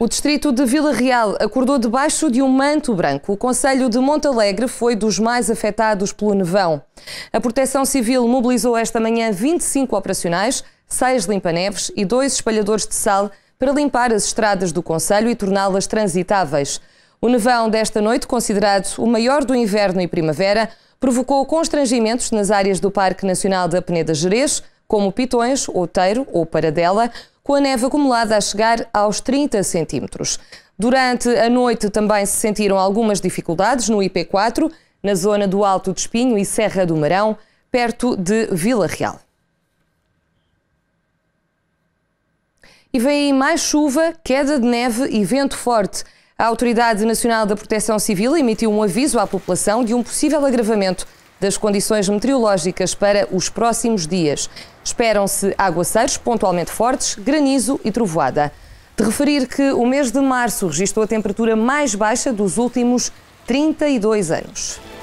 O distrito de Vila Real acordou debaixo de um manto branco. O Conselho de Montalegre foi dos mais afetados pelo nevão. A Proteção Civil mobilizou esta manhã 25 operacionais, 6 limpa-neves e 2 espalhadores de sal para limpar as estradas do Conselho e torná-las transitáveis. O nevão desta noite, considerado o maior do inverno e primavera, provocou constrangimentos nas áreas do Parque Nacional da Peneda Gerês, como Pitões, Outeiro ou Paradela, com a neve acumulada a chegar aos 30 centímetros. Durante a noite também se sentiram algumas dificuldades no IP4, na zona do Alto de Espinho e Serra do Marão, perto de Vila Real. E vem aí mais chuva, queda de neve e vento forte. A Autoridade Nacional da Proteção Civil emitiu um aviso à população de um possível agravamento das condições meteorológicas para os próximos dias. Esperam-se aguaceiros pontualmente fortes, granizo e trovoada. De referir que o mês de março registrou a temperatura mais baixa dos últimos 32 anos.